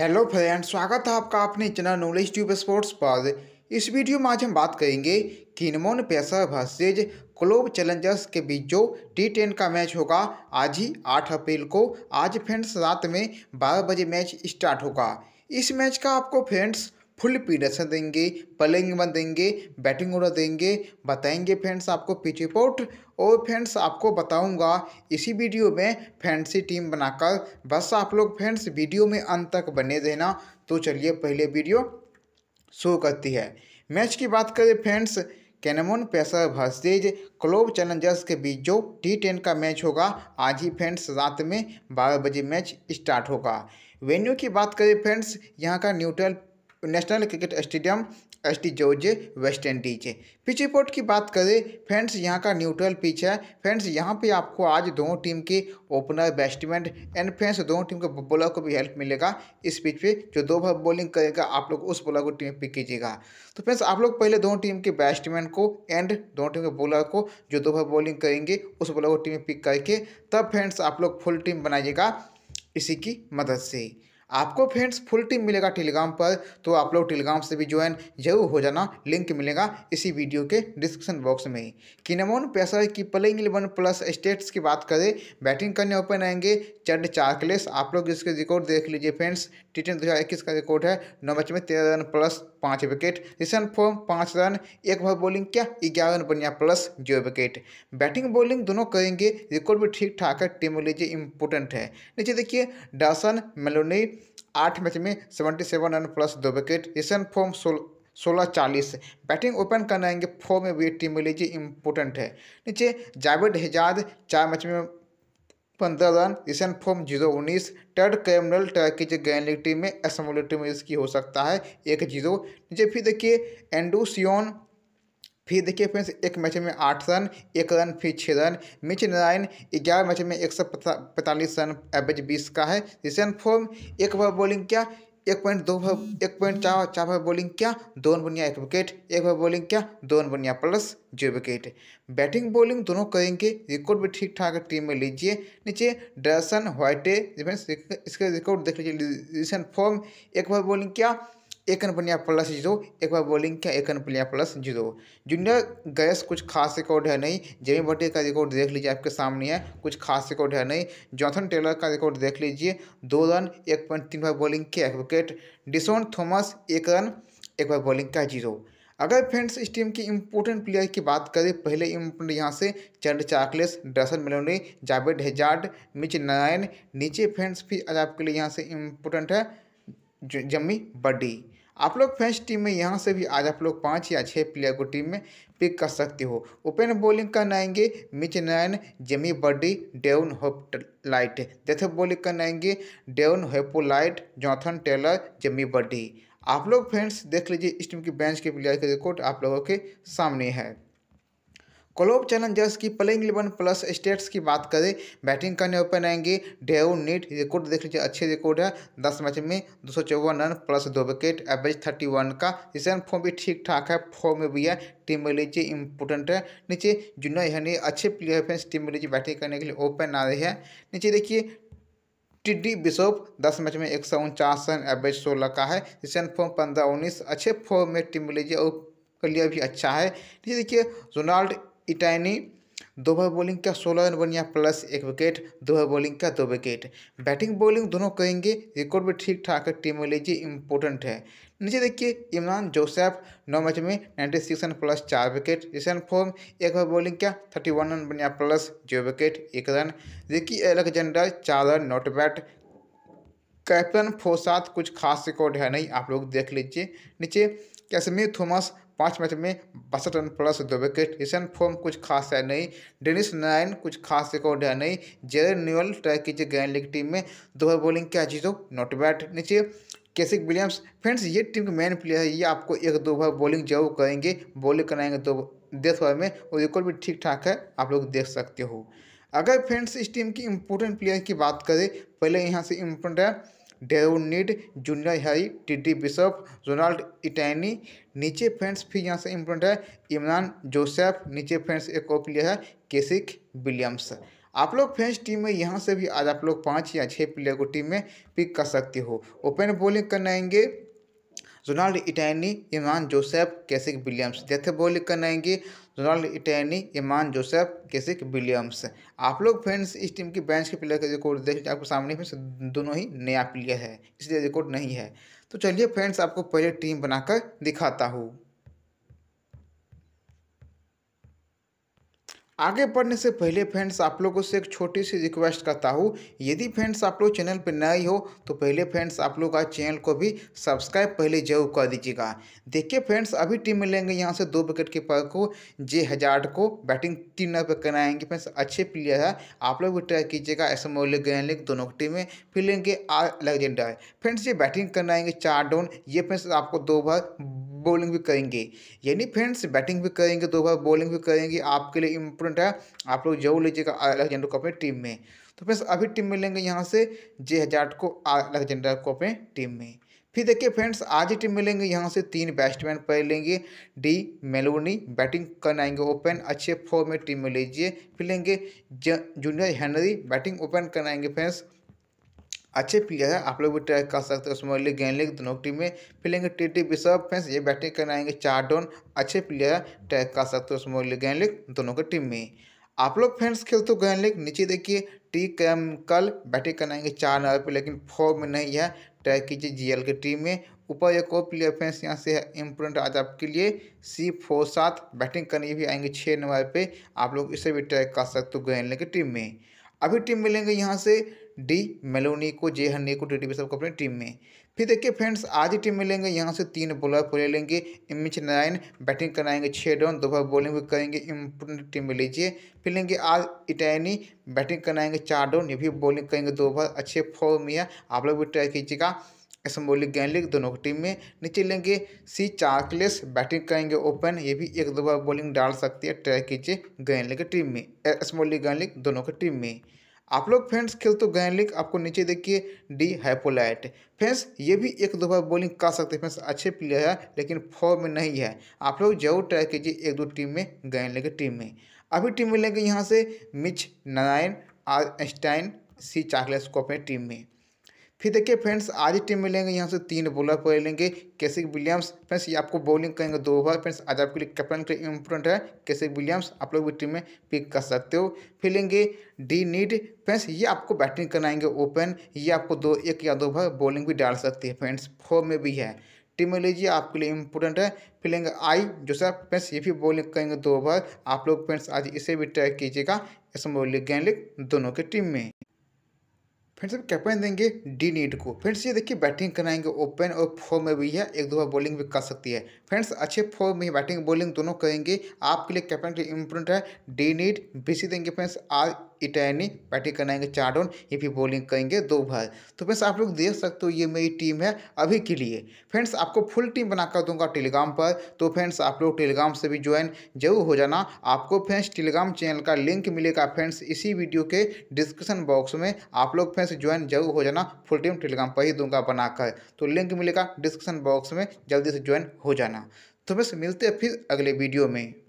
hello friend स्वागत है आपका अपने चैनल नॉलेज ट्यूब स्पोर्ट्स पर इस वीडियो में आज हम बात करेंगे किनमोन पेशर वर्सेज क्लोब चैलेंजर्स के बीच जो टी टेन का मैच होगा आज ही आठ अप्रैल को आज फ्रेंड्स रात में बारह बजे मैच स्टार्ट होगा इस मैच का आपको फ्रेंड्स फुल पीडसन देंगे पलिंग बन देंगे बैटिंग ऑर्डर देंगे बताएंगे फ्रेंड्स आपको पिच रिपोर्ट और फ्रेंड्स आपको बताऊंगा इसी वीडियो में फैंसी टीम बनाकर बस आप लोग फ्रेंड्स वीडियो में अंत तक बने देना तो चलिए पहले वीडियो शो करती है मैच की बात करें फ्रेंड्स कैनमोन पैसर भर्सेज क्लोब चैलेंजर्स के बीच जो टी टेन का मैच होगा आज ही फ्रेंड्स रात में बारह बजे मैच स्टार्ट होगा वेन्यू की बात करें फ्रेंड्स यहाँ का neutral national cricket stadium S T George West Indies pitch report की बात करें फ्रेंड्स यहाँ का न्यूट्रल पिच है फ्रेंड्स यहाँ पे आपको आज दोनों टीम के ओपनर बैट्समैन एंड फ्रेंड्स दोनों टीम के बॉलर को भी हेल्प मिलेगा इस पिच पे जो दो बार बॉलिंग करेगा आप लोग उस बॉलर को टीम पिक कीजिएगा तो फ्रेंड्स आप लोग पहले दोनों टीम के बैट्समैन को एंड दोनों टीम के बॉलर को जो दो बार बॉलिंग करेंगे उस बॉलर को टीम में पिक करके तब फ्रेंड्स आप लोग फुल टीम बनाइएगा इसी की मदद से आपको फ्रेंड्स फुल टीम मिलेगा टेलीग्राम पर तो आप लोग टेलीग्राम से भी ज्वाइन जरूर हो जाना लिंक मिलेगा इसी वीडियो के डिस्क्रिप्शन बॉक्स में ही किनमोन पैसा की प्लेइंग इलेवन प्लस स्टेट्स की बात करें बैटिंग करने ओपन आएंगे चंड चार्कलेस आप लोग इसके रिकॉर्ड देख लीजिए फ्रेंड्स टी टेन दो का रिकॉर्ड है नौ मैच में तेरह रन प्लस पाँच विकेट रिशन फॉर्म पाँच रन एक ओवर बॉलिंग क्या ग्यारह रन बनिया plus zero wicket batting bowling दोनों करेंगे रिकॉर्ड भी ठीक ठाक है टीम लीजिए इंपॉर्टेंट है नीचे देखिए डासन मेलोनी आठ मैच में सेवेंटी सेवन रन प्लस दो विकेट रिशन फॉर्म सोलह सोलह चालीस बैटिंग ओपन करना आएंगे फोर में भी टीम लीजिए इंपॉर्टेंट है नीचे जावेद हिजाद चार मैच में पंद्रह रन इसन फॉर्म जीरो उन्नीस टर्ड कैमरल टर्किज टीम में असमोलिटी में इसकी हो सकता है एक जीरो नीचे फिर देखिए एंडूसियोन फिर देखिए फ्रेंड्स एक मैच में आठ रन एक रन फिर छः रन मिच नारायण ग्यारह मैच में एक सौ पैंतालीस रन एवरेज बीस का है रिसेंट फॉर्म एक बार बॉलिंग क्या एक पॉइंट दो भाई एक पॉइंट चार चार भाई बॉलिंग क्या दो रन बनिया एक विकेट एक भाव बॉलिंग क्या दो रन बनिया प्लस जो विकेट बैटिंग बॉलिंग दोनों करेंगे रिकॉर्ड भी ठीक ठाक टीम में लीजिए नीचे डरसन व्हाइटे इसका रिकॉर्ड देख लीजिए रिसेंट फॉर्म एक भाव बॉलिंग क्या एक बनिया प्लस जीरो एक बार बॉलिंग किया एक बनिया प्लस जीरो जूनियर गैस कुछ खास रिकॉर्ड है नहीं जेमी बटे का रिकॉर्ड देख लीजिए आपके सामने है कुछ खास रिकॉर्ड है नहीं जॉथन टेलर का रिकॉर्ड देख लीजिए दो रन एक पॉइंट तीन बार बॉलिंग किया एक विकेट डिसोन थॉमस एक रन एक बार बॉलिंग का जीरो अगर फ्रेंड्स इस टीम की इम्पोर्टेंट प्लेयर की बात करें पहले इम्पोर्टेंट यहाँ से चंड चाकलेस डसन मेलोनी जावेद हेजार्ड मिच नारायण नीचे फ्रेंड्स भी आज आपके लिए यहाँ से इम्पोर्टेंट है जम्मी बड्डी आप लोग फैंस टीम में यहाँ से भी आज आप लोग पाँच या छः प्लेयर को टीम में पिक कर सकते हो ओपन बॉलिंग का नाएंगे मिच नैन जेमी बर्डी डेवन होपलाइट डेथ बॉलिंग का नाएंगे डेवन होपोलाइट जॉथन टेलर जेमी बर्डी आप लोग फ्रेंड्स देख लीजिए इस टीम की बेंच के प्लेयर के रिकॉर्ड आप लोगों के सामने है क्लोब चैलेंजर्स की प्लेइंग इलेवन प्लस स्टेट्स की बात करें बैटिंग करने ओपन आएंगे डेव नीट रिकॉर्ड देख लीजिए अच्छे रिकॉर्ड है दस मैच में दो सौ चौवन रन प्लस दो विकेट एवरेज थर्टी वन का रिसेंट फॉर्म भी ठीक ठाक है फॉर्म में भी है टीम में लीजिए इंपोर्टेंट है नीचे जुनो यानी अच्छे प्लेयर फैंस टीम में लीजिए बैटिंग करने के लिए ओपन आ रही है नीचे देखिए टिड्डी बिशोप दस मैच में एक सौ उनचास रन एवरेज सोलह का है रिसेंट फॉर्म पंद्रह उन्नीस अच्छे फॉर्म में टीम लीजिए और क्लियर भी अच्छा है नीचे देखिए रोनाल्ड इटैनी दो ओवर बॉलिंग का सोलह रन बनिया प्लस एक विकेट दो ओवर बॉलिंग का दो विकेट बैटिंग बॉलिंग दोनों करेंगे रिकॉर्ड भी ठीक ठाक है टीम लीजिए इंपॉर्टेंट है नीचे देखिए इमरान जोसेफ नौ मैच में नाइन्टी सिक्स रन प्लस चार विकेट रिसेंट फॉर्म एक ओवर बॉलिंग का थर्टी वन रन बनिया प्लस जीरो विकेट एक रन देखिए एलेक्जेंडर चार रन नॉट बैट कैप्टन फोसात कुछ खास रिकॉर्ड है नहीं आप लोग देख लीजिए नीचे कैसमी थॉमस पाँच मैच में बासठ रन प्लस दो विकेट ईशन फॉर्म कुछ खास है नहीं डेनिस नायन कुछ खास रिकॉर्ड है नहीं जेर न्यूअल ट्राई कीजिए ग्रैंड लीग टीम में दो बॉलिंग क्या जीतो नॉट बैट नीचे केसिक विलियम्स फ्रेंड्स ये टीम के मेन प्लेयर है ये आपको एक दो बार बॉलिंग जरूर करेंगे बॉलिंग कराएंगे दो तो डेथ ओवर में और रिकॉर्ड भी ठीक ठाक है आप लोग देख सकते हो अगर फ्रेंड्स इस टीम की इम्पोर्टेंट प्लेयर की बात करें पहले यहाँ से इम्पोर्टेंट है डेवनिड जूनियर हाई टिडी बिशप रोनाल्ड इटैनी नीचे फ्रेंड्स फिर यहाँ से इम्पोर्टेंट है इमरान जोसेफ नीचे फ्रेंड्स एक और लिया है केसिक विलियम्स आप लोग फ्रेंच टीम में यहाँ से भी आज आप लोग पाँच या छः प्लेयर को टीम में पिक कर सकते हो ओपन बॉलिंग आएंगे रोनाल्ड इटैनी ईमान जोसेफ कैसिक विलियम्स जैसे कर आएंगे रोनाल्ड इटैनी ईमान जोसेफ कैसिक विलियम्स आप लोग फ्रेंड्स इस टीम की बेंच के प्लेयर का रिकॉर्ड देख आपके सामने में दोनों ही नया प्लेयर है इसलिए रिकॉर्ड नहीं है तो चलिए फ्रेंड्स आपको पहले टीम बनाकर दिखाता हूँ आगे बढ़ने से पहले फ्रेंड्स आप लोगों से एक छोटी सी रिक्वेस्ट करता हूँ यदि फ्रेंड्स आप लोग चैनल पर नए हो तो पहले फ्रेंड्स आप लोग आज चैनल को भी सब्सक्राइब पहले जरूर कर दीजिएगा देखिए फ्रेंड्स अभी टीम मिलेंगे यहाँ से दो विकेट कीपर को जे हजार्ड को बैटिंग तीन नंबर पर कराएंगे फ्रेंड्स अच्छे प्लेयर है आप लोग भी ट्राई कीजिएगा एस एम ओलिक ग्रैन दोनों टीम में फिर लेंगे आर लेजेंडर फ्रेंड्स ये बैटिंग कराएंगे चार डाउन ये फ्रेंड्स आपको दो बार बॉलिंग भी करेंगे यानी फ्रेंड्स बैटिंग भी करेंगे दो बार बॉलिंग भी करेंगे आपके लिए इम्पोर्टेंट है आप लोग जरूर लीजिएगा अलेक्जेंडर को अपनी टीम में तो फ्रेंड्स अभी टीम में लेंगे यहाँ से जे हजार्ट को अलेक्जेंडर को अपने टीम में फिर देखिए फ्रेंड्स आज ही टीम मिलेंगे यहाँ से तीन बैट्समैन पहले लेंगे डी मेलोनी बैटिंग करने आएंगे ओपन अच्छे फॉर्म में टीम में लीजिए फिर लेंगे जूनियर हेनरी बैटिंग ओपन करने आएंगे फ्रेंड्स अच्छे प्लेयर है आप लोग भी ट्राई कर सकते हो उसमें लिख गेंद लिख दोनों टीम में फिलेंगे टी टी बिशप फैंस ये बैटिंग करने आएंगे चार डोन अच्छे प्लेयर है ट्राई कर सकते हो उसमें लिख गेंद लिख दोनों की टीम में आप लोग फ्रेंड्स खेलते हो गेंद लिख नीचे देखिए टी कैम कल बैटिंग करने आएंगे चार नंबर पर लेकिन फोर में नहीं है ट्राई कीजिए जी की टीम में ऊपर एक और प्लेयर फैंस यहाँ से है इम्पोर्टेंट आज आपके लिए सी फोर सात बैटिंग करने भी आएंगे छः नंबर पर आप लोग इसे भी ट्राई कर सकते हो गोयनले की टीम में अभी टीम मिलेंगे यहाँ से डी मेलोनी को जे हन्ने को डी बिशप को अपनी टीम में फिर देखिए फ्रेंड्स आज ही टीम मिलेंगे यहाँ से तीन बॉलर को ले लेंगे इमिच नारायण बैटिंग कराएंगे छः दो दोपहर बॉलिंग भी करेंगे इम्पोर्टेंट टीम में लीजिए फिर लेंगे आज इटैनी बैटिंग कराएंगे चार डाउन ये भी बॉलिंग करेंगे दोपहर अच्छे फॉर्म में है आप लोग भी ट्राई कीजिएगा एसम्बोलिक गैंडलिक दोनों की टीम में नीचे लेंगे सी चार्कलेस बैटिंग करेंगे ओपन ये भी एक दो बार बॉलिंग डाल सकती है ट्राई कीजिए गैनलिक टीम में एसम्बोलिक गैंडलिक दोनों की टीम में आप लोग फ्रेंड्स खेल तो गए लिंक आपको नीचे देखिए डी हाइपोलाइट फ्रेंड्स ये भी एक दो बार बॉलिंग कर सकते हैं फ्रेंड्स अच्छे प्लेयर है लेकिन फॉर्म में नहीं है आप लोग जरूर ट्राई कीजिए एक दो टीम में गए लेंगे टीम में अभी टीम में लेंगे यहाँ से मिच नारायण आर एस्टाइन सी चाकलेस को अपने टीम में फिर देखिए फ्रेंड्स आज ही टीम मिलेंगे यहाँ से तीन बॉलर पकड़ लेंगे केसिक विलियम्स फ्रेंड्स ये आपको बॉलिंग करेंगे दो ओवर फ्रेंड्स आज आपके लिए कैप्टन के लिए है केसिक विलियम्स आप लोग भी टीम में पिक कर सकते हो फिर लेंगे डी नीड फ्रेंड्स ये आपको बैटिंग कराएंगे ओपन ये आपको दो एक या दो ओवर बॉलिंग भी डाल सकती है फ्रेंड्स फोर में भी है टीम में लीजिए आपके लिए इम्पोर्टेंट है फिर लेंगे आई जो सर फ्रेंड्स ये भी बॉलिंग करेंगे दो ओवर आप लोग फ्रेंड्स आज इसे भी ट्राई कीजिएगा इसमें लीग गेंद दोनों की टीम में फ्रेंड्स अब कैप्टन देंगे डी नीड को फ्रेंड्स ये देखिए बैटिंग कराएंगे ओपन और फॉर्म में भी है एक दो बार बॉलिंग भी कर सकती है फ्रेंड्स अच्छे फॉर्म में बैटिंग बॉलिंग दोनों करेंगे आपके लिए कैप्टन के लिए इम्पोर्टेंट है डी नीड बी देंगे फ्रेंड्स आर इटैनी बैटिंग कराएंगे चार रन ये भी बॉलिंग करेंगे दो बार तो फ्रेंड्स आप लोग देख सकते हो ये मेरी टीम है अभी के लिए फ्रेंड्स आपको फुल टीम बनाकर दूंगा टेलीग्राम पर तो फ्रेंड्स आप लोग टेलीग्राम से भी ज्वाइन जरूर हो जाना आपको फ्रेंड्स टेलीग्राम चैनल का लिंक मिलेगा फ्रेंड्स इसी वीडियो के डिस्क्रिप्शन बॉक्स में आप लोग फ्रेंड्स से ज्वाइन जरूर हो जाना फुल टाइम टेलीग्राम पर ही दूंगा बनाकर तो लिंक मिलेगा डिस्क्रिप्शन बॉक्स में जल्दी से ज्वाइन हो जाना तो बस मिलते हैं फिर अगले वीडियो में